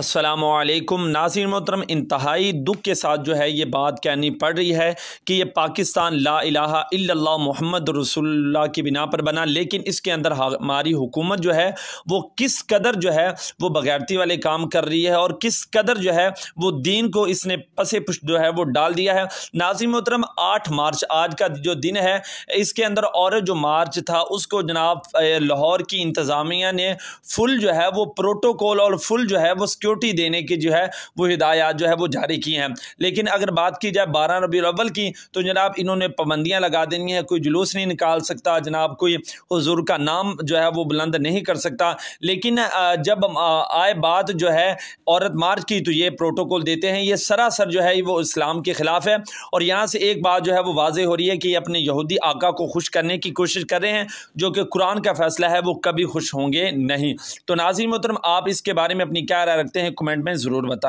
असलकम नाजिर मोहतरम इंतहाई दुख के साथ जो है ये बात कहनी पड़ रही है कि ये पाकिस्तान ला अला मोहम्मद रसुल्ला की बिना पर बना लेकिन इसके अंदर हमारी हुकूमत जो है वो किस कदर जो है वो बगैरती वाले काम कर रही है और किस कदर जो है वो दीन को इसने पसे पुश जो है वो डाल दिया है नाजिर मोहतरम आठ मार्च आज का जो दिन है इसके अंदर और जो मार्च था उसको जनाब लाहौर की इंतज़ामिया ने फुल जो है वो प्रोटोकॉल और फुल जो है वो सिक्योरिटी देने की जो है वो हिदायत जो है वो जारी की हैं लेकिन अगर बात की जाए बारह रबी अव्वल की तो जनाब इन्होंने पाबंदियाँ लगा देनी है कोई जुलूस नहीं निकाल सकता जनाब कोई हजूर का नाम जो है वो बुलंद नहीं कर सकता लेकिन जब आए बात जो है औरत मार्च की तो ये प्रोटोकॉल देते हैं ये सरासर जो है वो इस्लाम के ख़िलाफ़ है और यहाँ से एक बात जो है वो वाज हो रही है कि ये अपने यहूदी आका को खुश करने की कोशिश कर रहे हैं जो कि कुरान का फ़ैसला है वो कभी खुश होंगे नहीं तो नाजिर मोहतरम आप इसके बारे में अपनी क्या राय रखते हैं हैं कमेंट में ज़रूर बताएं